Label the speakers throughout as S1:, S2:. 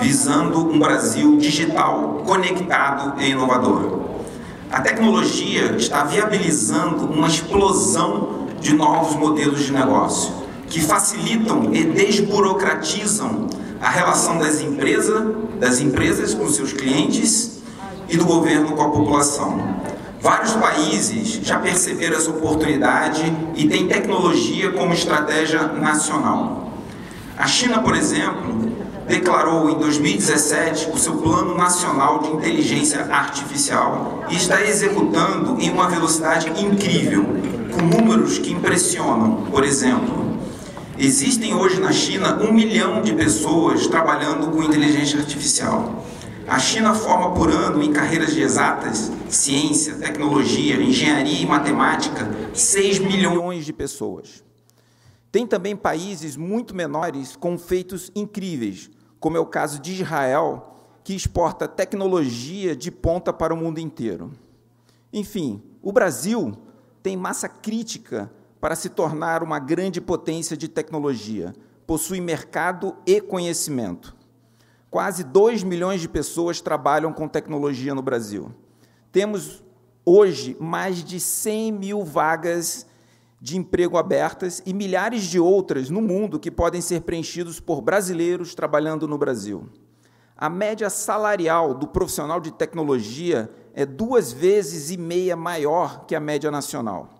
S1: visando um Brasil digital, conectado e inovador. A tecnologia está viabilizando uma explosão de novos modelos de negócio, que facilitam e desburocratizam a relação das, empresas, das empresas com seus clientes e do governo com a população. Vários países já perceberam essa oportunidade e têm tecnologia como estratégia nacional. A China, por exemplo, declarou em 2017 o seu Plano Nacional de Inteligência Artificial e está executando em uma velocidade incrível, com números que impressionam. Por exemplo, existem hoje na China um milhão de pessoas trabalhando com inteligência artificial. A China forma por ano em carreiras de exatas, ciência, tecnologia, engenharia e matemática 6 milhões de pessoas. Tem também países muito menores com feitos incríveis, como é o caso de Israel, que exporta tecnologia de ponta para o mundo inteiro. Enfim, o Brasil tem massa crítica para se tornar uma grande potência de tecnologia, possui mercado e conhecimento. Quase 2 milhões de pessoas trabalham com tecnologia no Brasil. Temos hoje mais de 100 mil vagas de emprego abertas e milhares de outras no mundo que podem ser preenchidos por brasileiros trabalhando no Brasil. A média salarial do profissional de tecnologia é duas vezes e meia maior que a média nacional.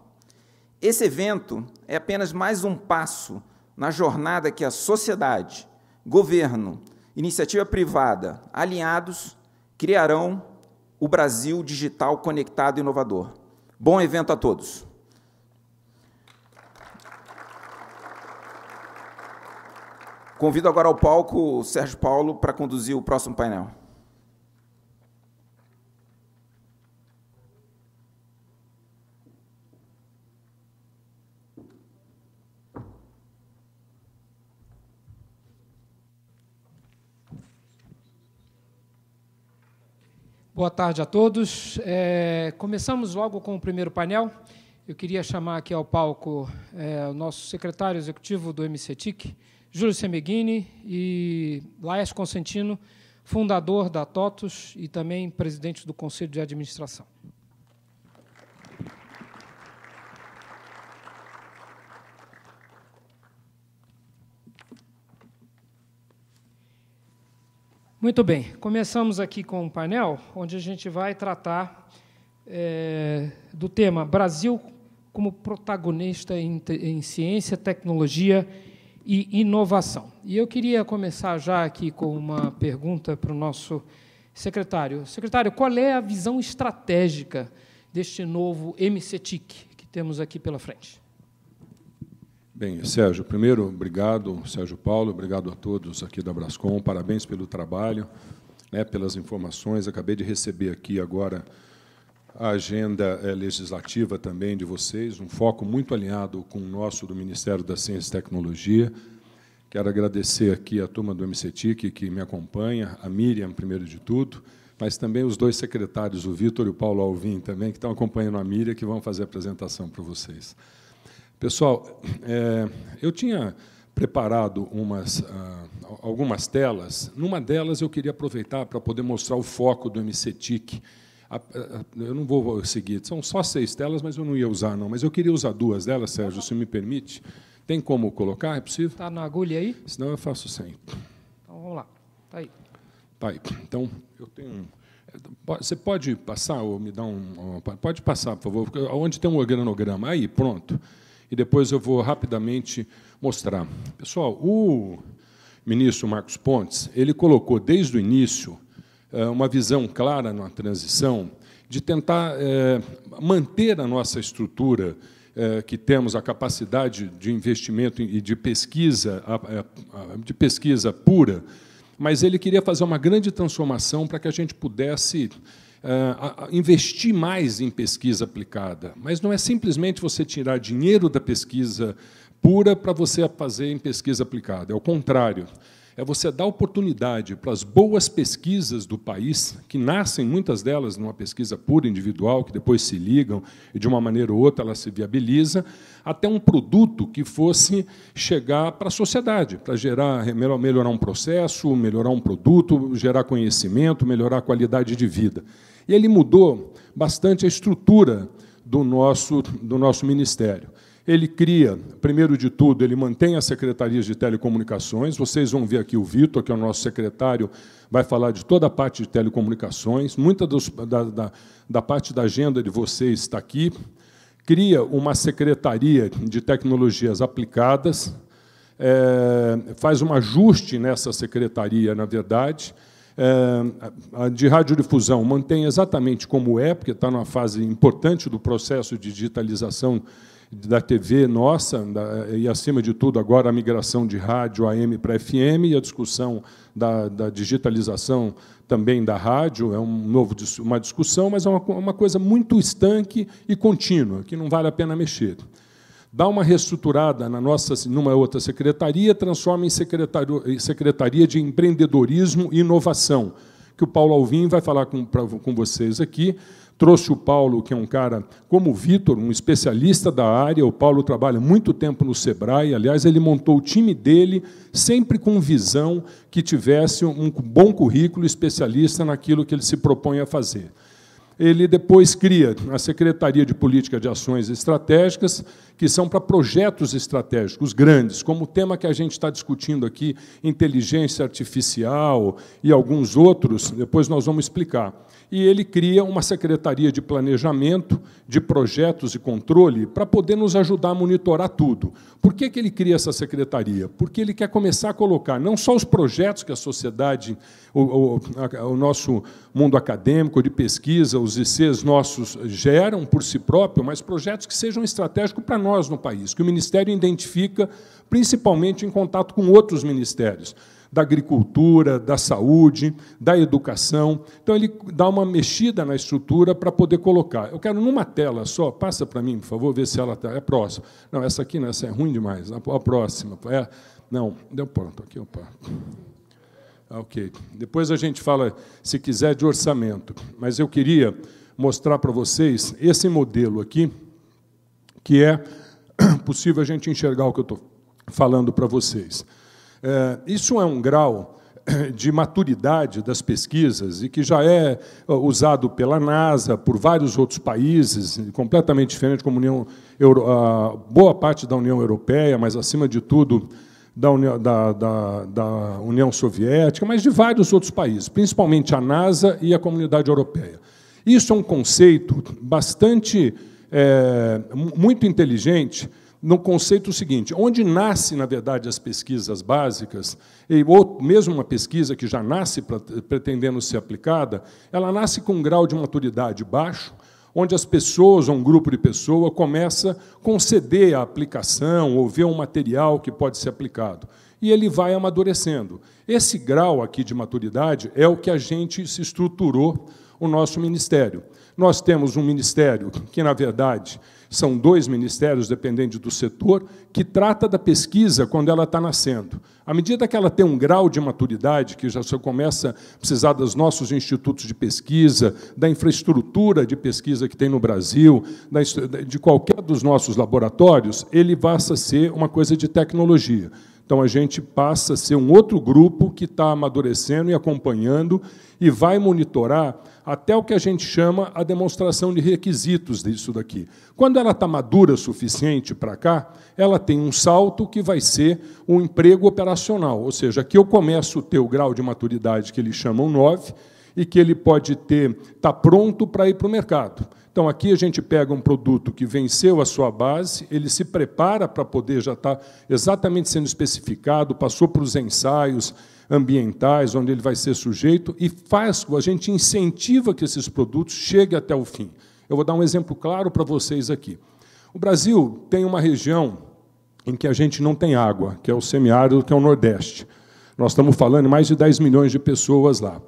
S1: Esse evento é apenas mais um passo na jornada que a sociedade, governo, iniciativa privada, aliados, criarão o Brasil digital conectado e inovador. Bom evento a todos! Convido agora ao palco o Sérgio Paulo para conduzir o próximo painel.
S2: Boa tarde a todos. É, começamos logo com o primeiro painel. Eu queria chamar aqui ao palco é, o nosso secretário executivo do MCTIC, Júlio Semeghini e Laes Consentino, fundador da TOTUS e também presidente do Conselho de Administração. Muito bem, começamos aqui com um painel onde a gente vai tratar é, do tema Brasil como protagonista em, em ciência, tecnologia e e inovação. E eu queria começar já aqui com uma pergunta para o nosso secretário. Secretário, qual é a visão estratégica deste novo MCTIC que temos aqui pela frente?
S3: Bem, Sérgio, primeiro, obrigado, Sérgio Paulo, obrigado a todos aqui da Brascom, parabéns pelo trabalho, né, pelas informações. Acabei de receber aqui agora a agenda eh, legislativa também de vocês, um foco muito alinhado com o nosso do Ministério da Ciência e Tecnologia. Quero agradecer aqui a turma do MCTIC que me acompanha, a Miriam, primeiro de tudo, mas também os dois secretários, o Vitor e o Paulo Alvim, também, que estão acompanhando a Miriam, que vão fazer a apresentação para vocês. Pessoal, é, eu tinha preparado umas, ah, algumas telas. Numa delas, eu queria aproveitar para poder mostrar o foco do MCTIC, a, a, eu não vou seguir, são só seis telas, mas eu não ia usar, não. Mas eu queria usar duas delas, Sérgio, se me permite. Tem como colocar? É possível? Está na agulha aí? Senão eu faço sem. Então vamos
S2: lá. Está aí.
S3: Está aí. Então, eu tenho Você pode passar ou me dar um. Pode passar, por favor, onde tem um organograma. Aí, pronto. E depois eu vou rapidamente mostrar. Pessoal, o ministro Marcos Pontes, ele colocou desde o início eh, uma visão clara na transição, de tentar eh, manter a nossa estrutura, eh, que temos a capacidade de investimento e de pesquisa, de pesquisa pura, mas ele queria fazer uma grande transformação para que a gente pudesse investir mais em pesquisa aplicada. Mas não é simplesmente você tirar dinheiro da pesquisa pura para você fazer em pesquisa aplicada, é o contrário é você dar oportunidade para as boas pesquisas do país, que nascem, muitas delas, numa pesquisa pura, individual, que depois se ligam e, de uma maneira ou outra, ela se viabiliza, até um produto que fosse chegar para a sociedade, para gerar, melhorar um processo, melhorar um produto, gerar conhecimento, melhorar a qualidade de vida. E ele mudou bastante a estrutura do nosso, do nosso ministério. Ele cria, primeiro de tudo, ele mantém as secretarias de telecomunicações. Vocês vão ver aqui o Vitor, que é o nosso secretário, vai falar de toda a parte de telecomunicações. Muita dos, da, da, da parte da agenda de vocês está aqui. Cria uma secretaria de tecnologias aplicadas, é, faz um ajuste nessa secretaria, na verdade. É, de radiodifusão mantém exatamente como é, porque está numa fase importante do processo de digitalização da TV nossa, da, eh, e acima de tudo agora a migração de rádio AM para FM e a discussão da, da digitalização também da rádio, é um novo, uma discussão, mas é uma, uma coisa muito estanque e contínua, que não vale a pena mexer. Dá uma reestruturada na nossa, numa outra secretaria, transforma em secretaria de empreendedorismo e inovação, que o Paulo Alvim vai falar com, pra, com vocês aqui, Trouxe o Paulo, que é um cara como o Vitor, um especialista da área. O Paulo trabalha muito tempo no Sebrae. Aliás, ele montou o time dele sempre com visão que tivesse um bom currículo especialista naquilo que ele se propõe a fazer ele depois cria a Secretaria de Política de Ações Estratégicas, que são para projetos estratégicos grandes, como o tema que a gente está discutindo aqui, inteligência artificial e alguns outros, depois nós vamos explicar. E ele cria uma Secretaria de Planejamento, de Projetos e Controle, para poder nos ajudar a monitorar tudo. Por que, que ele cria essa secretaria? Porque ele quer começar a colocar não só os projetos que a sociedade, o, o, a, o nosso mundo acadêmico, de pesquisa, os ICs nossos geram por si próprio, mas projetos que sejam estratégicos para nós no país, que o Ministério identifica, principalmente em contato com outros ministérios, da agricultura, da saúde, da educação. Então, ele dá uma mexida na estrutura para poder colocar. Eu quero numa tela só, passa para mim, por favor, ver se ela está. É próxima. Não, essa aqui não, essa é ruim demais. A próxima. É, não, deu pronto aqui, opa. Ah, ok. Depois a gente fala, se quiser, de orçamento. Mas eu queria mostrar para vocês esse modelo aqui, que é possível a gente enxergar o que eu estou falando para vocês. É, isso é um grau de maturidade das pesquisas e que já é usado pela NASA, por vários outros países, completamente diferente como União Euro, boa parte da União Europeia, mas acima de tudo da União, da, da, da União Soviética, mas de vários outros países, principalmente a NASA e a Comunidade Europeia. Isso é um conceito bastante é, muito inteligente no conceito seguinte: onde nasce, na verdade, as pesquisas básicas, e, mesmo uma pesquisa que já nasce pretendendo ser aplicada, ela nasce com um grau de maturidade baixo, onde as pessoas, ou um grupo de pessoas, começa a conceder a aplicação ou ver um material que pode ser aplicado. E ele vai amadurecendo. Esse grau aqui de maturidade é o que a gente se estruturou o nosso ministério. Nós temos um ministério que, na verdade, são dois ministérios dependente do setor, que trata da pesquisa quando ela está nascendo. À medida que ela tem um grau de maturidade, que já começa a precisar dos nossos institutos de pesquisa, da infraestrutura de pesquisa que tem no Brasil, de qualquer dos nossos laboratórios, ele passa a ser uma coisa de tecnologia. Então a gente passa a ser um outro grupo que está amadurecendo e acompanhando e vai monitorar até o que a gente chama a demonstração de requisitos disso daqui. Quando ela está madura o suficiente para cá, ela tem um salto que vai ser um emprego operacional, ou seja, aqui eu começo a ter o grau de maturidade que eles chamam 9 e que ele pode ter, está pronto para ir para o mercado. Então, aqui a gente pega um produto que venceu a sua base, ele se prepara para poder já estar tá exatamente sendo especificado, passou para os ensaios ambientais, onde ele vai ser sujeito, e faz, a gente incentiva que esses produtos cheguem até o fim. Eu vou dar um exemplo claro para vocês aqui. O Brasil tem uma região em que a gente não tem água, que é o semiárido, que é o Nordeste. Nós estamos falando de mais de 10 milhões de pessoas lá.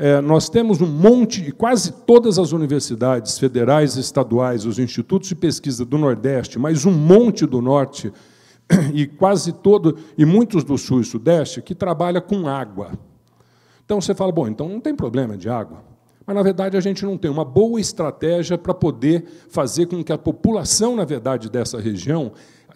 S3: É, nós temos um monte, quase todas as universidades federais, estaduais, os institutos de pesquisa do Nordeste, mas um monte do Norte e quase todo e muitos do Sul e Sudeste que trabalha com água. Então você fala, bom, então não tem problema de água. Mas na verdade a gente não tem uma boa estratégia para poder fazer com que a população, na verdade, dessa região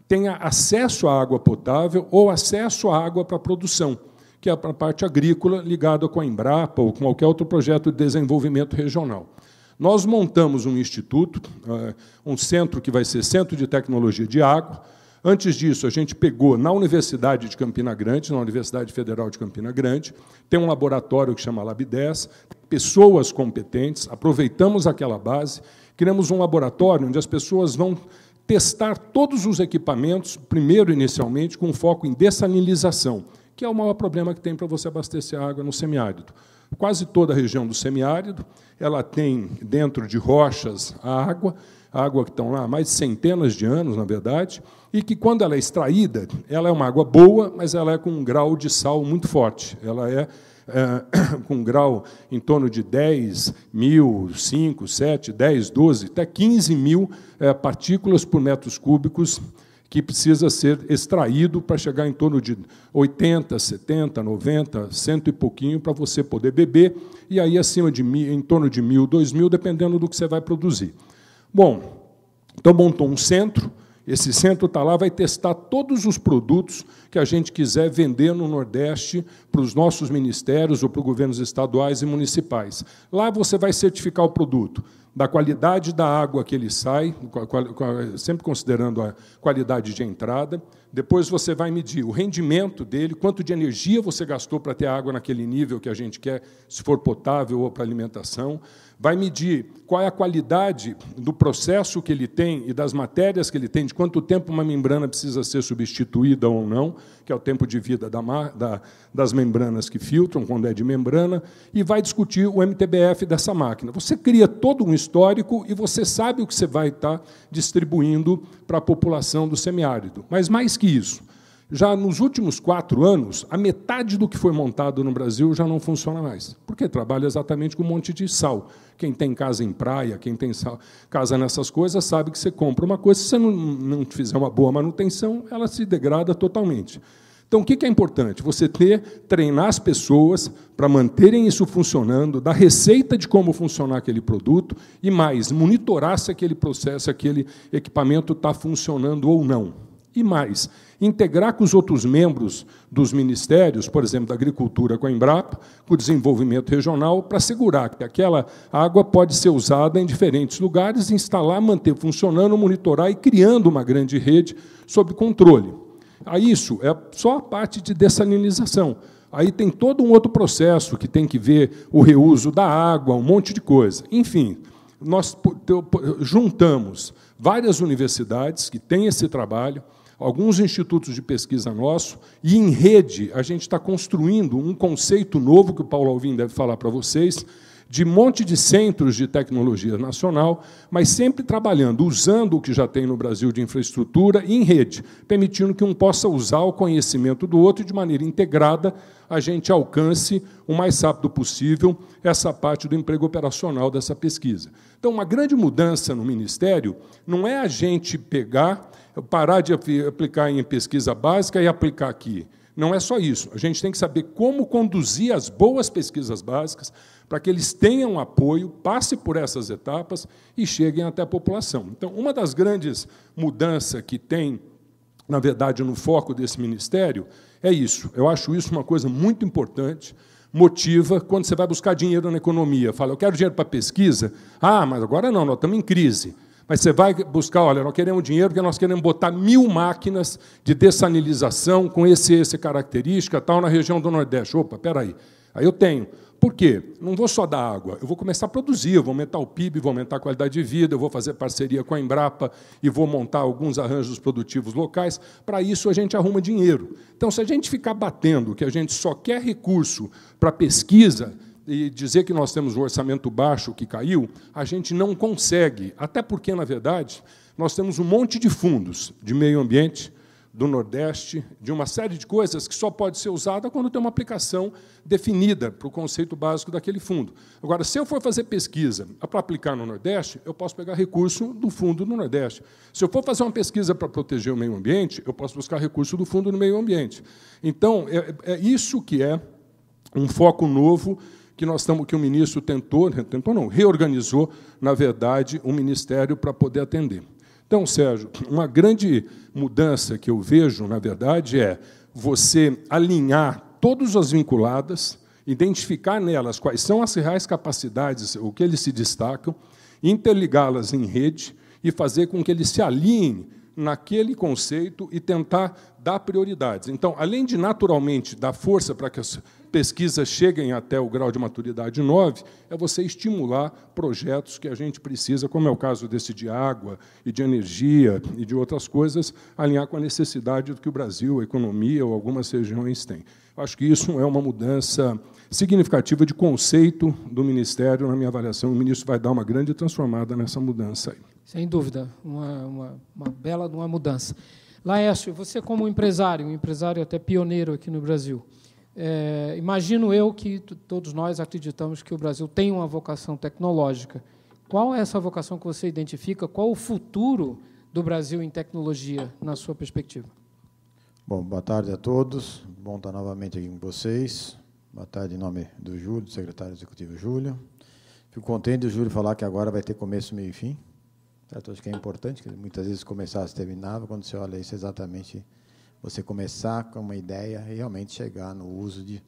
S3: tenha acesso à água potável ou acesso à água para produção que é a parte agrícola ligada com a Embrapa ou com qualquer outro projeto de desenvolvimento regional. Nós montamos um instituto, eh, um centro que vai ser Centro de Tecnologia de Água. Antes disso, a gente pegou na Universidade de Campina Grande, na Universidade Federal de Campina Grande, tem um laboratório que chama Lab 10, pessoas competentes, aproveitamos aquela base, criamos um laboratório onde as pessoas vão testar todos os equipamentos, primeiro inicialmente com foco em dessalinização que é o maior problema que tem para você abastecer água no semiárido. Quase toda a região do semiárido ela tem dentro de rochas a água, a água que estão lá há mais de centenas de anos, na verdade, e que, quando ela é extraída, ela é uma água boa, mas ela é com um grau de sal muito forte. Ela é, é com um grau em torno de 10 mil, 5, 7, 10, 12, até 15 mil é, partículas por metros cúbicos que precisa ser extraído para chegar em torno de 80, 70, 90, cento e pouquinho para você poder beber, e aí acima de mil, em torno de mil, dois mil, dependendo do que você vai produzir. Bom, então montou um centro, esse centro está lá, vai testar todos os produtos que a gente quiser vender no Nordeste para os nossos ministérios ou para os governos estaduais e municipais. Lá você vai certificar o produto da qualidade da água que ele sai, sempre considerando a qualidade de entrada. Depois você vai medir o rendimento dele, quanto de energia você gastou para ter água naquele nível que a gente quer, se for potável ou para alimentação vai medir qual é a qualidade do processo que ele tem e das matérias que ele tem, de quanto tempo uma membrana precisa ser substituída ou não, que é o tempo de vida da, da, das membranas que filtram, quando é de membrana, e vai discutir o MTBF dessa máquina. Você cria todo um histórico e você sabe o que você vai estar tá distribuindo para a população do semiárido. Mas mais que isso, já nos últimos quatro anos, a metade do que foi montado no Brasil já não funciona mais, porque trabalha exatamente com um monte de sal. Quem tem casa em praia, quem tem sal, casa nessas coisas, sabe que você compra uma coisa, se você não, não fizer uma boa manutenção, ela se degrada totalmente. Então, o que é importante? Você ter, treinar as pessoas para manterem isso funcionando, dar receita de como funcionar aquele produto e, mais, monitorar se aquele processo, aquele equipamento está funcionando ou não. E mais, integrar com os outros membros dos ministérios, por exemplo, da agricultura com a Embrapa, com o desenvolvimento regional, para assegurar que aquela água pode ser usada em diferentes lugares, instalar, manter funcionando, monitorar e criando uma grande rede sob controle. A isso é só a parte de dessalinização. Aí tem todo um outro processo que tem que ver o reuso da água, um monte de coisa. Enfim, nós juntamos várias universidades que têm esse trabalho, alguns institutos de pesquisa nossos, e em rede a gente está construindo um conceito novo que o Paulo Alvim deve falar para vocês, de monte de centros de tecnologia nacional, mas sempre trabalhando, usando o que já tem no Brasil de infraestrutura em rede, permitindo que um possa usar o conhecimento do outro e, de maneira integrada, a gente alcance o mais rápido possível essa parte do emprego operacional dessa pesquisa. Então, uma grande mudança no Ministério não é a gente pegar, parar de aplicar em pesquisa básica e aplicar aqui não é só isso. A gente tem que saber como conduzir as boas pesquisas básicas para que eles tenham apoio, passe por essas etapas e cheguem até a população. Então, uma das grandes mudanças que tem, na verdade, no foco desse ministério é isso. Eu acho isso uma coisa muito importante. Motiva quando você vai buscar dinheiro na economia. Fala, eu quero dinheiro para pesquisa. Ah, mas agora não, nós estamos em crise. Mas você vai buscar, olha, nós queremos dinheiro porque nós queremos botar mil máquinas de dessalinização com esse, esse característica tal na região do Nordeste. Opa, peraí. Aí eu tenho. Por quê? Não vou só dar água, eu vou começar a produzir, vou aumentar o PIB, vou aumentar a qualidade de vida, eu vou fazer parceria com a Embrapa e vou montar alguns arranjos produtivos locais. Para isso, a gente arruma dinheiro. Então, se a gente ficar batendo que a gente só quer recurso para pesquisa, e dizer que nós temos um orçamento baixo que caiu, a gente não consegue, até porque, na verdade, nós temos um monte de fundos de meio ambiente, do Nordeste, de uma série de coisas que só pode ser usada quando tem uma aplicação definida para o conceito básico daquele fundo. Agora, se eu for fazer pesquisa para aplicar no Nordeste, eu posso pegar recurso do fundo no Nordeste. Se eu for fazer uma pesquisa para proteger o meio ambiente, eu posso buscar recurso do fundo do meio ambiente. Então, é, é, é isso que é um foco novo que nós estamos que o ministro tentou, né, tentou não, reorganizou, na verdade, o um ministério para poder atender. Então, Sérgio, uma grande mudança que eu vejo, na verdade, é você alinhar todas as vinculadas, identificar nelas quais são as reais capacidades, o que eles se destacam, interligá-las em rede e fazer com que eles se alinhem naquele conceito e tentar dar prioridades. Então, além de naturalmente dar força para que as, pesquisas cheguem até o grau de maturidade 9, é você estimular projetos que a gente precisa, como é o caso desse de água e de energia e de outras coisas, alinhar com a necessidade do que o Brasil, a economia ou algumas regiões têm. Acho que isso é uma mudança significativa de conceito do Ministério, na minha avaliação. O ministro vai dar uma grande transformada nessa mudança. Aí.
S2: Sem dúvida, uma, uma, uma bela uma mudança. Laércio, você como empresário, um empresário até pioneiro aqui no Brasil, é, imagino eu que todos nós acreditamos que o Brasil tem uma vocação tecnológica. Qual é essa vocação que você identifica? Qual o futuro do Brasil em tecnologia, na sua perspectiva?
S4: Bom, boa tarde a todos. Bom estar novamente aqui com vocês. Boa tarde em nome do Júlio, do secretário executivo Júlio. Fico contente do Júlio falar que agora vai ter começo, meio e fim. Certo? Acho que é importante, que muitas vezes começava e terminava, quando você olha isso é exatamente você começar com uma ideia e realmente chegar no uso de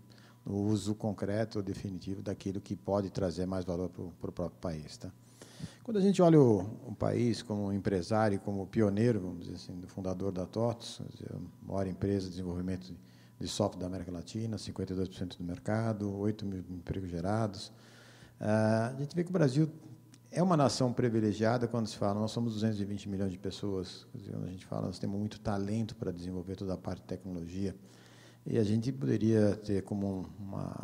S4: no uso concreto definitivo daquilo que pode trazer mais valor para o próprio país, tá? Quando a gente olha o, o, país como empresário, como pioneiro, vamos dizer assim, do fundador da TOTS, a maior empresa de desenvolvimento de software da América Latina, 52% do mercado, 8 mil empregos gerados, ah, a gente vê que o Brasil é uma nação privilegiada quando se fala, nós somos 220 milhões de pessoas, quando a gente fala, nós temos muito talento para desenvolver toda a parte de tecnologia, e a gente poderia ter como uma,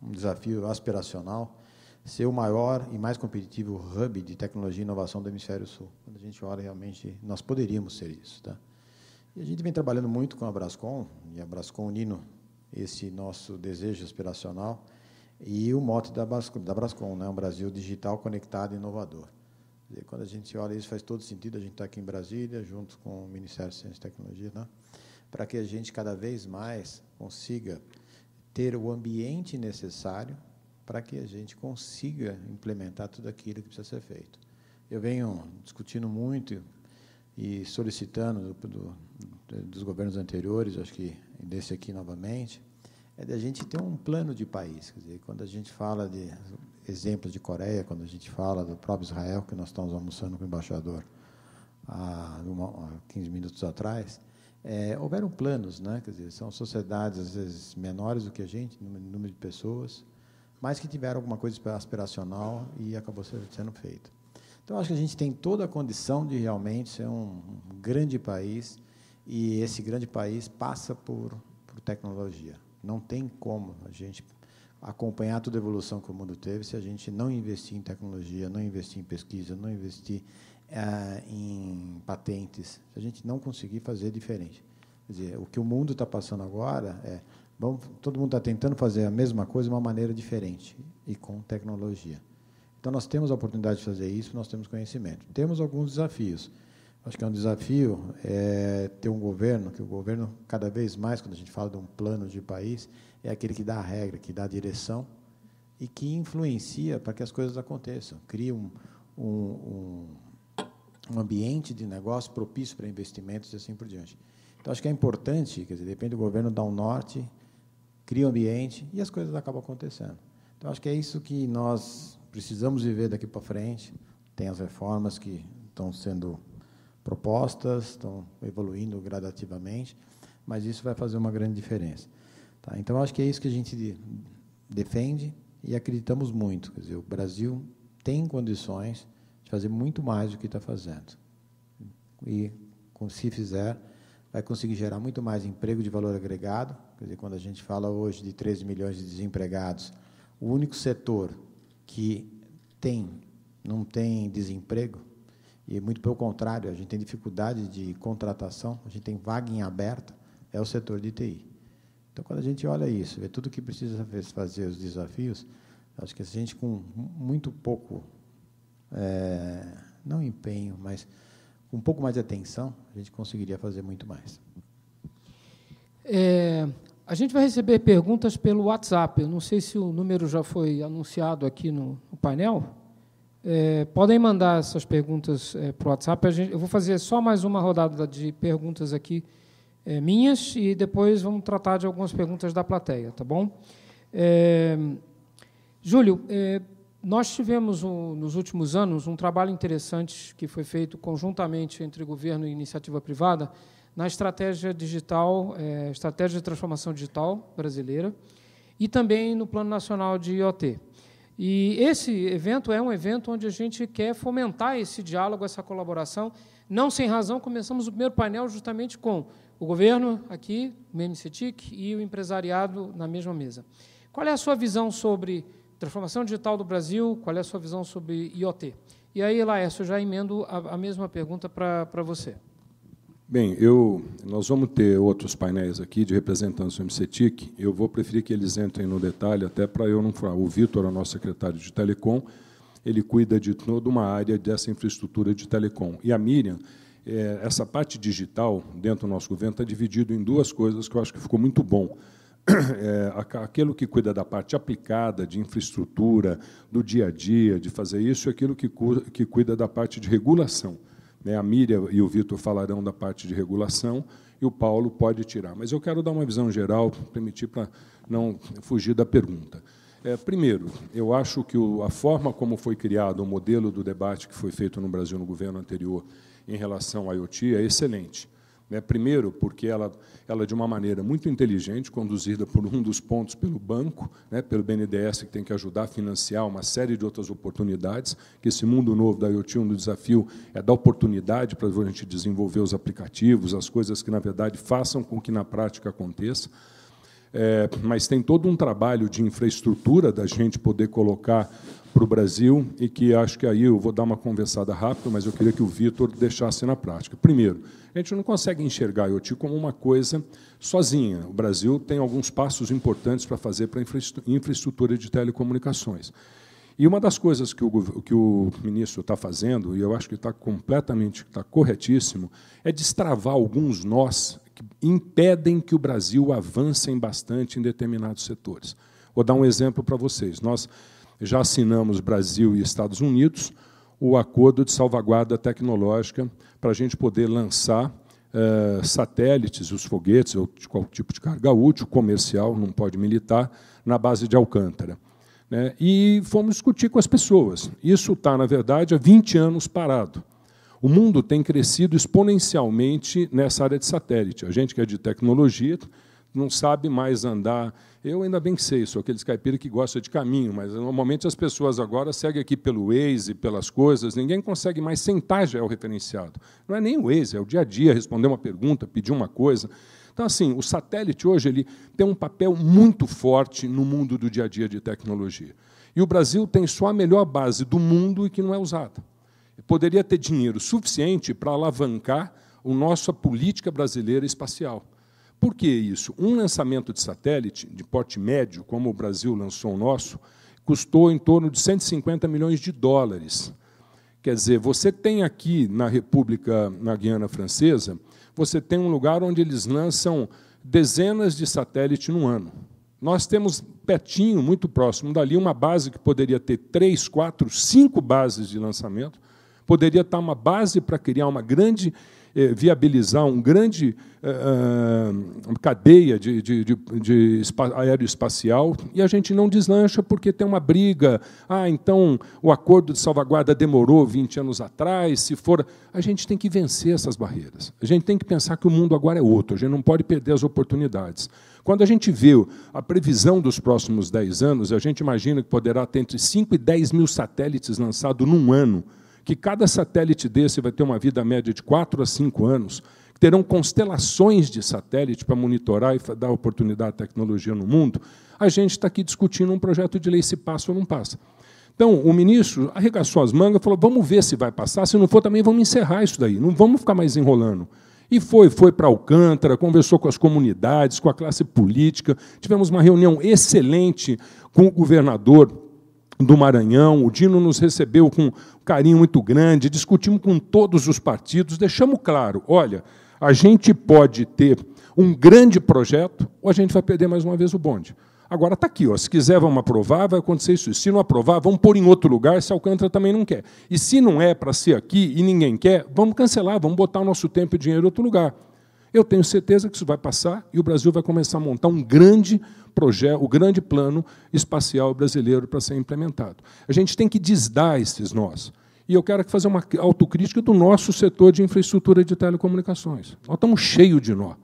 S4: um, um desafio aspiracional ser o maior e mais competitivo hub de tecnologia e inovação do Hemisfério Sul. Quando a gente olha, realmente, nós poderíamos ser isso. Tá? E a gente vem trabalhando muito com a Brascom, e a Brascom unindo esse nosso desejo aspiracional e o mote da, Brascom, da Brascom, né? um Brasil digital, conectado e inovador. E quando a gente olha isso, faz todo sentido a gente estar tá aqui em Brasília, junto com o Ministério de Ciência e Tecnologia, né? para que a gente cada vez mais consiga ter o ambiente necessário para que a gente consiga implementar tudo aquilo que precisa ser feito. Eu venho discutindo muito e solicitando do, do, dos governos anteriores, acho que desse aqui novamente, é da gente ter um plano de país. Quer dizer, quando a gente fala de exemplos de Coreia, quando a gente fala do próprio Israel, que nós estamos almoçando com o embaixador há uma, 15 minutos atrás, é, houveram planos, né? Quer dizer, são sociedades às vezes menores do que a gente, no número de pessoas, mas que tiveram alguma coisa aspiracional e acabou sendo feito. Então acho que a gente tem toda a condição de realmente ser um, um grande país e esse grande país passa por, por tecnologia. Não tem como a gente acompanhar toda a evolução que o mundo teve se a gente não investir em tecnologia, não investir em pesquisa, não investir eh, em patentes, se a gente não conseguir fazer diferente. Quer dizer, o que o mundo está passando agora é vamos, todo mundo está tentando fazer a mesma coisa de uma maneira diferente e com tecnologia. Então, nós temos a oportunidade de fazer isso, nós temos conhecimento. Temos alguns desafios. Acho que é um desafio é, ter um governo, que o governo, cada vez mais, quando a gente fala de um plano de país, é aquele que dá a regra, que dá a direção e que influencia para que as coisas aconteçam. Cria um, um, um ambiente de negócio propício para investimentos e assim por diante. Então, acho que é importante, quer dizer, depende do governo dar um norte, cria um ambiente e as coisas acabam acontecendo. Então, acho que é isso que nós precisamos viver daqui para frente. Tem as reformas que estão sendo propostas, estão evoluindo gradativamente, mas isso vai fazer uma grande diferença. Tá? Então, acho que é isso que a gente defende e acreditamos muito. Quer dizer, o Brasil tem condições de fazer muito mais do que está fazendo. E, se fizer, vai conseguir gerar muito mais emprego de valor agregado. Quer dizer, quando a gente fala hoje de 13 milhões de desempregados, o único setor que tem, não tem desemprego e muito pelo contrário, a gente tem dificuldade de contratação, a gente tem vaga em aberta, é o setor de TI. Então, quando a gente olha isso, vê tudo que precisa fazer, os desafios, acho que a gente, com muito pouco, é, não empenho, mas com um pouco mais de atenção, a gente conseguiria fazer muito mais.
S2: É, a gente vai receber perguntas pelo WhatsApp. Eu não sei se o número já foi anunciado aqui no, no painel. É, podem mandar essas perguntas é, para o WhatsApp. Gente, eu vou fazer só mais uma rodada de perguntas aqui é, minhas e depois vamos tratar de algumas perguntas da plateia, tá bom? É, Júlio, é, nós tivemos um, nos últimos anos um trabalho interessante que foi feito conjuntamente entre governo e iniciativa privada na estratégia digital, é, estratégia de transformação digital brasileira e também no Plano Nacional de IoT. E esse evento é um evento onde a gente quer fomentar esse diálogo, essa colaboração. Não sem razão, começamos o primeiro painel justamente com o governo aqui, o MCTIC, e o empresariado na mesma mesa. Qual é a sua visão sobre transformação digital do Brasil? Qual é a sua visão sobre IoT? E aí, Laércio, eu já emendo a, a mesma pergunta para você.
S3: Bem, eu, nós vamos ter outros painéis aqui de representantes do MCTIC. Eu vou preferir que eles entrem no detalhe, até para eu não falar. O Vitor, é o nosso secretário de Telecom, ele cuida de toda uma área dessa infraestrutura de telecom. E a Miriam, é, essa parte digital dentro do nosso governo está dividido em duas coisas que eu acho que ficou muito bom. É, aquilo que cuida da parte aplicada, de infraestrutura, do dia a dia, de fazer isso, e aquilo que, que cuida da parte de regulação. Né, a Miriam e o Vitor falarão da parte de regulação e o Paulo pode tirar. Mas eu quero dar uma visão geral, permitir para não fugir da pergunta. É, primeiro, eu acho que o, a forma como foi criado o modelo do debate que foi feito no Brasil no governo anterior em relação à IoT é excelente. Né? Primeiro, porque ela, ela, de uma maneira muito inteligente, conduzida por um dos pontos pelo banco, né, pelo BNDES, que tem que ajudar a financiar uma série de outras oportunidades, que esse mundo novo da IoT, um do desafio é dar oportunidade para a gente desenvolver os aplicativos, as coisas que, na verdade, façam com que na prática aconteça é, mas tem todo um trabalho de infraestrutura da gente poder colocar para o Brasil e que acho que aí eu vou dar uma conversada rápida, mas eu queria que o Vitor deixasse na prática. Primeiro, a gente não consegue enxergar a IoT como uma coisa sozinha. O Brasil tem alguns passos importantes para fazer para a infraestrutura de telecomunicações. E uma das coisas que o, que o ministro está fazendo, e eu acho que está completamente, está corretíssimo, é destravar alguns nós que impedem que o Brasil avance bastante em determinados setores. Vou dar um exemplo para vocês. Nós já assinamos Brasil e Estados Unidos o acordo de salvaguarda tecnológica para a gente poder lançar Uh, satélites, os foguetes, ou de tipo de carga útil, comercial, não pode militar, na base de Alcântara. Né? E fomos discutir com as pessoas. Isso está, na verdade, há 20 anos parado. O mundo tem crescido exponencialmente nessa área de satélite. A gente que é de tecnologia não sabe mais andar. Eu ainda bem que sei, sou aqueles caipira que gosta de caminho, mas normalmente as pessoas agora seguem aqui pelo Waze, pelas coisas, ninguém consegue mais sentar já é o referenciado. Não é nem o Waze, é o dia a dia, responder uma pergunta, pedir uma coisa. Então, assim, o satélite hoje ele tem um papel muito forte no mundo do dia a dia de tecnologia. E o Brasil tem só a melhor base do mundo e que não é usada poderia ter dinheiro suficiente para alavancar a nossa política brasileira espacial. Por que isso? Um lançamento de satélite de porte médio, como o Brasil lançou o nosso, custou em torno de 150 milhões de dólares. Quer dizer, você tem aqui na República, na Guiana Francesa, você tem um lugar onde eles lançam dezenas de satélites no ano. Nós temos pertinho, muito próximo dali, uma base que poderia ter três, quatro, cinco bases de lançamento, poderia estar uma base para criar uma grande eh, viabilizar um grande eh, ah, cadeia de, de, de, de aeroespacial e a gente não deslancha porque tem uma briga. Ah, então o acordo de salvaguarda demorou 20 anos atrás, se for. A gente tem que vencer essas barreiras. A gente tem que pensar que o mundo agora é outro, a gente não pode perder as oportunidades. Quando a gente vê a previsão dos próximos 10 anos, a gente imagina que poderá ter entre 5 e 10 mil satélites lançados num ano que cada satélite desse vai ter uma vida média de 4 a 5 anos, que terão constelações de satélite para monitorar e dar oportunidade à tecnologia no mundo, a gente está aqui discutindo um projeto de lei se passa ou não passa. Então, o ministro arregaçou as mangas e falou: vamos ver se vai passar, se não for, também vamos encerrar isso daí, não vamos ficar mais enrolando. E foi, foi para Alcântara, conversou com as comunidades, com a classe política. Tivemos uma reunião excelente com o governador do Maranhão. O Dino nos recebeu com um carinho muito grande, discutimos com todos os partidos, deixamos claro: olha, a gente pode ter um grande projeto ou a gente vai perder mais uma vez o bonde. Agora está aqui, ó, se quiser, vamos aprovar, vai acontecer isso. Se não aprovar, vamos pôr em outro lugar, se Alcântara também não quer. E se não é para ser aqui e ninguém quer, vamos cancelar, vamos botar o nosso tempo e dinheiro em outro lugar. Eu tenho certeza que isso vai passar e o Brasil vai começar a montar um grande projeto, o grande plano espacial brasileiro para ser implementado. A gente tem que desdar esses nós. E eu quero fazer uma autocrítica do nosso setor de infraestrutura de telecomunicações. Nós estamos cheios de nó,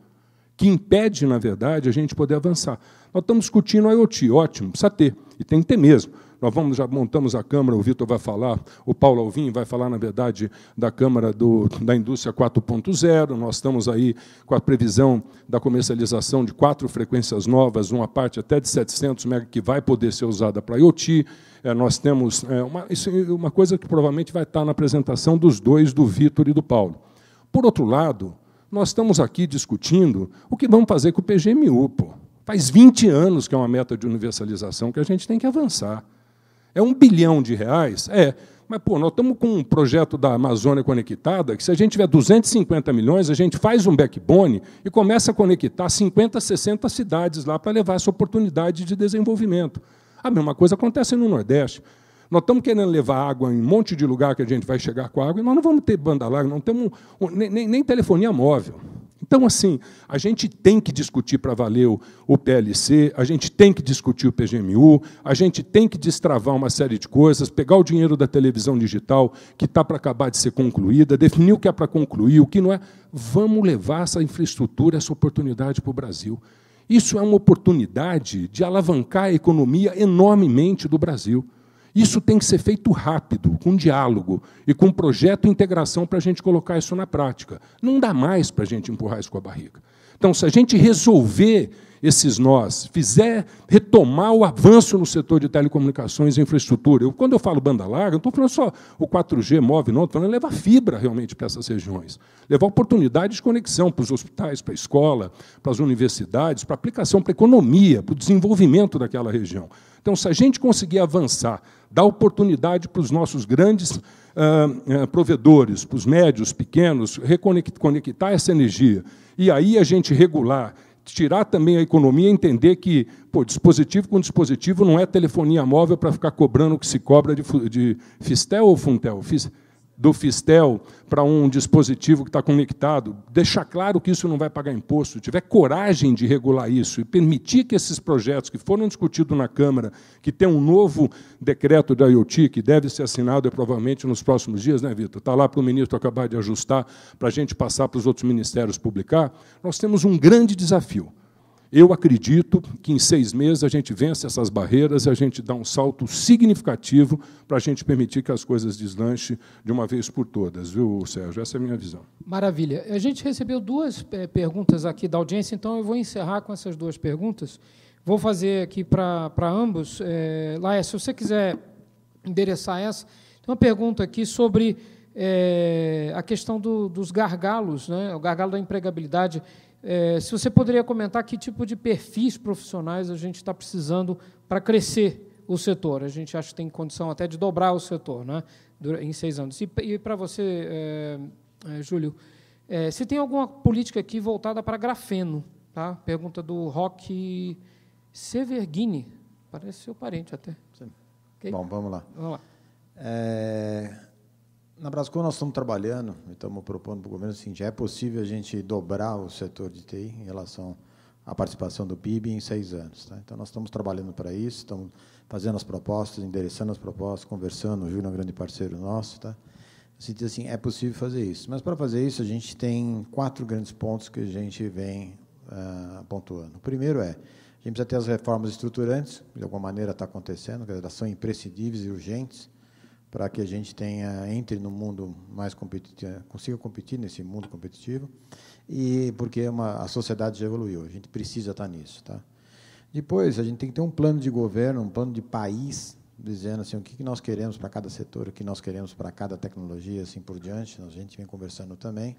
S3: que impede, na verdade, a gente poder avançar. Nós estamos discutindo IoT, ótimo, precisa ter, e tem que ter mesmo. Nós vamos, já montamos a Câmara, o Vitor vai falar, o Paulo Alvim vai falar, na verdade, da Câmara do, da Indústria 4.0. Nós estamos aí com a previsão da comercialização de quatro frequências novas, uma parte até de 700 MHz, que vai poder ser usada para IoT. É, nós temos é, uma, isso, é uma coisa que provavelmente vai estar na apresentação dos dois, do Vitor e do Paulo. Por outro lado, nós estamos aqui discutindo o que vamos fazer com o PGMU. Pô. Faz 20 anos que é uma meta de universalização que a gente tem que avançar. É um bilhão de reais? É. Mas, pô, nós estamos com um projeto da Amazônia conectada, que se a gente tiver 250 milhões, a gente faz um backbone e começa a conectar 50, 60 cidades lá para levar essa oportunidade de desenvolvimento. A mesma coisa acontece no Nordeste. Nós estamos querendo levar água em um monte de lugar que a gente vai chegar com água, e nós não vamos ter banda larga, não temos nem, nem, nem telefonia móvel. Então, assim, a gente tem que discutir para valer o PLC, a gente tem que discutir o PGMU, a gente tem que destravar uma série de coisas, pegar o dinheiro da televisão digital, que está para acabar de ser concluída, definir o que é para concluir, o que não é. Vamos levar essa infraestrutura, essa oportunidade para o Brasil. Isso é uma oportunidade de alavancar a economia enormemente do Brasil. Isso tem que ser feito rápido, com diálogo e com projeto e integração para a gente colocar isso na prática. Não dá mais para a gente empurrar isso com a barriga. Então, se a gente resolver esses nós, fizer retomar o avanço no setor de telecomunicações e infraestrutura. Eu, quando eu falo banda larga, não estou falando só o 4G move, não, estou falando levar fibra realmente para essas regiões, levar oportunidades de conexão para os hospitais, para a escola, para as universidades, para a aplicação, para a economia, para o desenvolvimento daquela região. Então, se a gente conseguir avançar, dar oportunidade para os nossos grandes Uh, uh, provedores, para os médios, pequenos, reconectar essa energia. E aí a gente regular tirar também a economia e entender que pô, dispositivo com dispositivo não é telefonia móvel para ficar cobrando o que se cobra de, de Fistel ou Funtel. Fistel do Fistel para um dispositivo que está conectado, deixar claro que isso não vai pagar imposto, tiver coragem de regular isso e permitir que esses projetos que foram discutidos na Câmara, que tem um novo decreto da IoT, que deve ser assinado provavelmente nos próximos dias, né, Vitor? Está lá para o ministro acabar de ajustar, para a gente passar para os outros ministérios publicar. Nós temos um grande desafio eu acredito que em seis meses a gente vence essas barreiras e a gente dá um salto significativo para a gente permitir que as coisas deslanchem de uma vez por todas, viu, Sérgio? Essa é a minha visão.
S2: Maravilha. A gente recebeu duas eh, perguntas aqui da audiência, então eu vou encerrar com essas duas perguntas. Vou fazer aqui para ambos. É, eh, Laia, se você quiser endereçar essa, tem uma pergunta aqui sobre é, a questão do, dos gargalos, né? o gargalo da empregabilidade. É, se você poderia comentar que tipo de perfis profissionais a gente está precisando para crescer o setor. A gente acha que tem condição até de dobrar o setor né, em seis anos. E, e para você, é, é, Júlio, é, se tem alguma política aqui voltada para grafeno? Tá? Pergunta do Rock Severgini. Parece seu parente até.
S4: Okay? Bom, vamos lá. Vamos lá. É, na Brasco nós estamos trabalhando e estamos propondo para o governo o assim, seguinte, é possível a gente dobrar o setor de TI em relação à participação do PIB em seis anos. Tá? Então, nós estamos trabalhando para isso, estamos fazendo as propostas, endereçando as propostas, conversando, o Júlio é um grande parceiro nosso. Tá? diz assim, então, assim, é possível fazer isso. Mas, para fazer isso, a gente tem quatro grandes pontos que a gente vem ah, pontuando. O primeiro é, a gente precisa ter as reformas estruturantes, de alguma maneira está acontecendo, que elas são imprescindíveis e urgentes, para que a gente tenha entre no mundo mais competitivo, consiga competir nesse mundo competitivo e porque é uma, a sociedade já evoluiu, a gente precisa estar tá nisso, tá? Depois a gente tem que ter um plano de governo, um plano de país dizendo assim o que nós queremos para cada setor, o que nós queremos para cada tecnologia, assim por diante. A gente vem conversando também.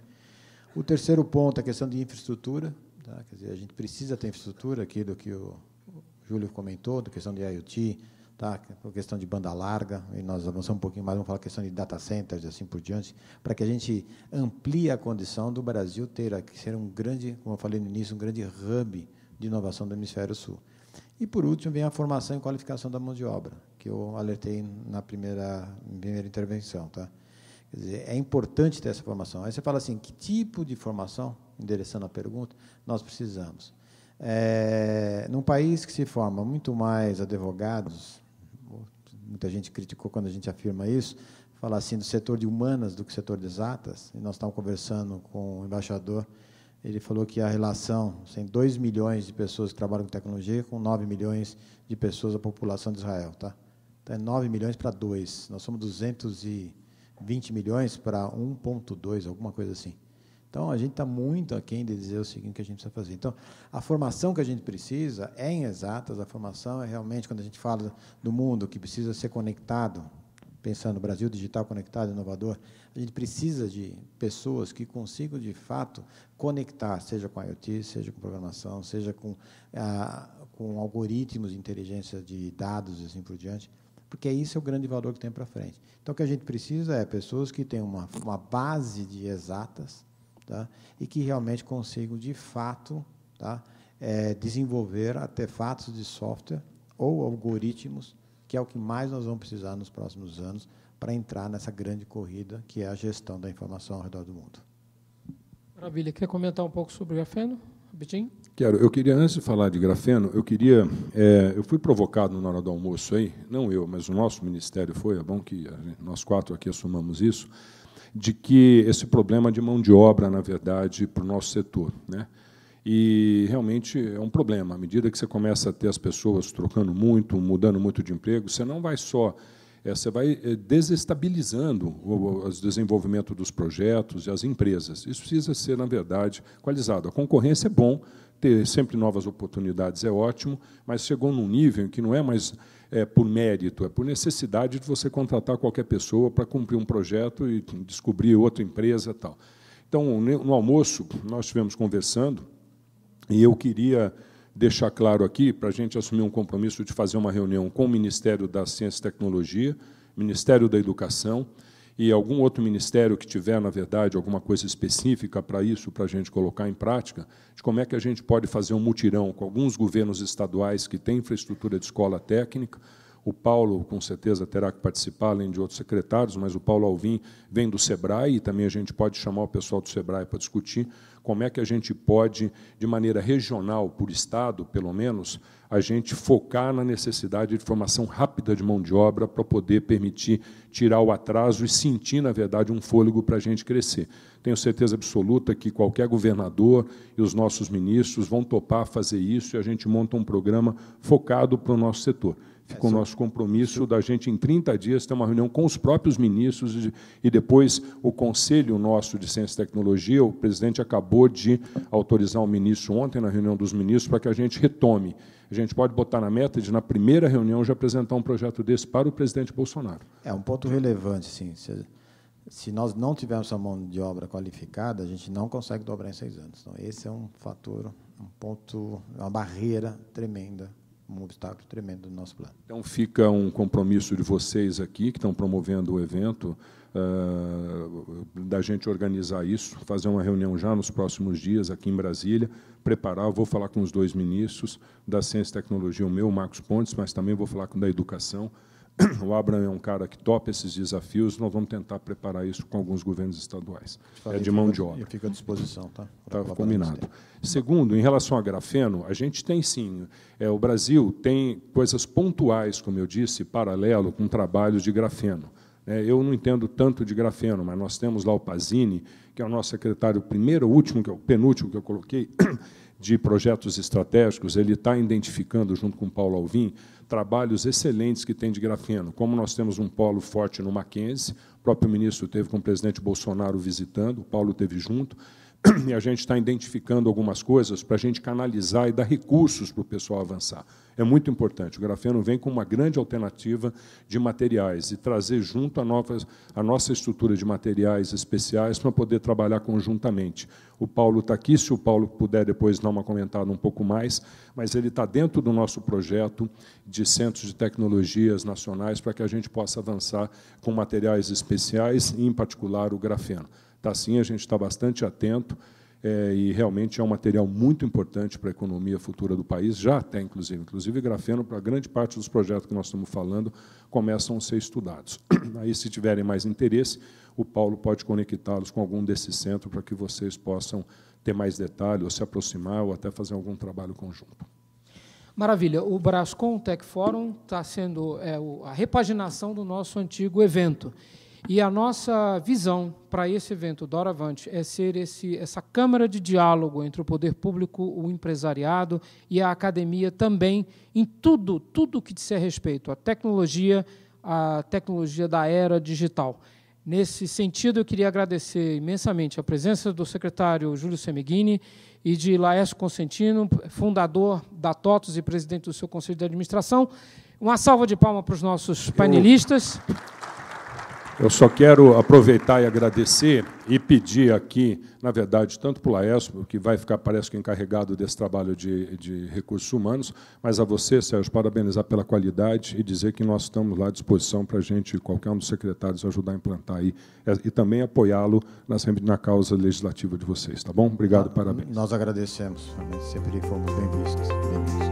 S4: O terceiro ponto é a questão de infraestrutura, tá? quer dizer a gente precisa ter infraestrutura aquilo que o Júlio comentou, da questão de IoT, tá? por questão de banda larga, e nós avançamos um pouquinho mais, vamos falar questão de data centers e assim por diante, para que a gente amplie a condição do Brasil ter aqui, ser um grande, como eu falei no início, um grande hub de inovação do Hemisfério Sul. E, por último, vem a formação e qualificação da mão de obra, que eu alertei na primeira, primeira intervenção. Tá? Quer dizer, é importante ter essa formação. Aí você fala assim, que tipo de formação, endereçando a pergunta, nós precisamos? É, num país que se forma muito mais advogados muita gente criticou quando a gente afirma isso, falar assim do setor de humanas do que setor de exatas. E nós estávamos conversando com o embaixador, ele falou que a relação tem 2 milhões de pessoas que trabalham com tecnologia com 9 milhões de pessoas da população de Israel, tá? Então é 9 milhões para 2. Nós somos 220 milhões para 1.2, alguma coisa assim. Então, a gente está muito aquém de dizer o seguinte que a gente precisa fazer. Então, a formação que a gente precisa é em exatas, a formação é realmente, quando a gente fala do mundo que precisa ser conectado, pensando no Brasil digital conectado, inovador, a gente precisa de pessoas que consigam, de fato, conectar, seja com IoT, seja com programação, seja com, ah, com algoritmos de inteligência de dados e assim por diante, porque isso é o grande valor que tem para frente. Então, o que a gente precisa é pessoas que tenham uma, uma base de exatas, tá? e que realmente consigam, de fato, tá? É, desenvolver artefatos de software ou algoritmos, que é o que mais nós vamos precisar nos próximos anos para entrar nessa grande corrida que é a gestão da informação ao redor do mundo.
S2: Maravilha. Quer comentar um pouco sobre o grafeno? Abitinho?
S3: Quero. Eu queria, antes de falar de grafeno, eu queria. É, eu fui provocado na hora do almoço aí, não eu, mas o nosso ministério foi, é bom que gente, nós quatro aqui assumamos isso de que esse problema de mão de obra, na verdade, para o nosso setor. Né? E realmente é um problema. À medida que você começa a ter as pessoas trocando muito, mudando muito de emprego, você não vai só. É, você vai é, desestabilizando o, o desenvolvimento dos projetos e as empresas. Isso precisa ser, na verdade, qualizado. A concorrência é bom, ter sempre novas oportunidades é ótimo, mas chegou num nível que não é mais é, por mérito, é por necessidade de você contratar qualquer pessoa para cumprir um projeto e descobrir outra empresa tal. Então, no almoço, nós estivemos conversando e eu queria deixar claro aqui, para a gente assumir um compromisso de fazer uma reunião com o Ministério da Ciência e Tecnologia, Ministério da Educação, e algum outro ministério que tiver, na verdade, alguma coisa específica para isso, para a gente colocar em prática, de como é que a gente pode fazer um mutirão com alguns governos estaduais que têm infraestrutura de escola técnica. O Paulo, com certeza, terá que participar, além de outros secretários, mas o Paulo Alvim vem do SEBRAE, e também a gente pode chamar o pessoal do SEBRAE para discutir como é que a gente pode, de maneira regional, por Estado, pelo menos, a gente focar na necessidade de formação rápida de mão de obra para poder permitir tirar o atraso e sentir, na verdade, um fôlego para a gente crescer. Tenho certeza absoluta que qualquer governador e os nossos ministros vão topar fazer isso e a gente monta um programa focado para o nosso setor. É, Ficou o nosso compromisso da gente, em 30 dias, ter uma reunião com os próprios ministros e depois o Conselho Nosso de Ciência e Tecnologia. O presidente acabou de autorizar o ministro ontem, na reunião dos ministros, para que a gente retome. A gente pode botar na meta de, na primeira reunião, já apresentar um projeto desse para o presidente Bolsonaro.
S4: É um ponto relevante, sim. Se, se nós não tivermos a mão de obra qualificada, a gente não consegue dobrar em seis anos. Então, esse é um fator, um ponto, uma barreira tremenda um obstáculo tremendo
S3: do nosso plano. Então fica um compromisso de vocês aqui, que estão promovendo o evento, uh, da gente organizar isso, fazer uma reunião já nos próximos dias aqui em Brasília, preparar, vou falar com os dois ministros da Ciência e Tecnologia, o meu, Marcos Pontes, mas também vou falar com o da Educação, o Abraham é um cara que topa esses desafios, nós vamos tentar preparar isso com alguns governos estaduais. é de mão fica, de obra. Fica à disposição, tá? Está combinado. Segundo, em relação a grafeno, a gente tem sim. É, o Brasil tem coisas pontuais, como eu disse, paralelo com trabalhos de grafeno. É, eu não entendo tanto de grafeno, mas nós temos lá o Pazini, que é o nosso secretário, primeiro, último, que é o penúltimo que eu coloquei, de projetos estratégicos. Ele está identificando, junto com o Paulo Alvim, trabalhos excelentes que tem de grafeno. Como nós temos um polo forte no Mackenzie, o próprio ministro teve com o presidente Bolsonaro visitando, o Paulo teve junto, e a gente está identificando algumas coisas para a gente canalizar e dar recursos para o pessoal avançar. É muito importante. O grafeno vem com uma grande alternativa de materiais e trazer junto a, nova, a nossa estrutura de materiais especiais para poder trabalhar conjuntamente. O Paulo está aqui, se o Paulo puder depois dar uma comentada um pouco mais, mas ele está dentro do nosso projeto de centros de tecnologias nacionais para que a gente possa avançar com materiais especiais, e, em particular, o grafeno. Está sim, a gente está bastante atento é, e realmente é um material muito importante para a economia futura do país, já até, inclusive. Inclusive, grafeno, para grande parte dos projetos que nós estamos falando, começam a ser estudados. Aí, se tiverem mais interesse, o Paulo pode conectá-los com algum desses centros para que vocês possam ter mais detalhe, ou se aproximar, ou até fazer algum trabalho conjunto.
S2: Maravilha. O Brascom Tech Forum está sendo é, a repaginação do nosso antigo evento. E a nossa visão para esse evento Doravante é ser esse, essa câmara de diálogo entre o poder público, o empresariado e a academia também, em tudo, tudo que disser respeito à tecnologia, à tecnologia da era digital. Nesse sentido, eu queria agradecer imensamente a presença do secretário Júlio Semeghini e de Laércio Consentino, fundador da TOTOS e presidente do seu conselho de administração. Uma salva de palmas para os nossos painelistas.
S3: Eu só quero aproveitar e agradecer e pedir aqui, na verdade, tanto para o Laércio, que vai ficar, parece que, encarregado desse trabalho de, de, recursos humanos, mas a você, Sérgio, parabenizar pela qualidade e dizer que nós estamos lá à disposição para a gente, qualquer um dos secretários, ajudar a implantar aí e, é, e também apoiá-lo na, na causa legislativa de vocês, tá bom? Obrigado, tá. parabéns. Nós
S4: agradecemos, sempre fomos bem vistos. Bem vistos.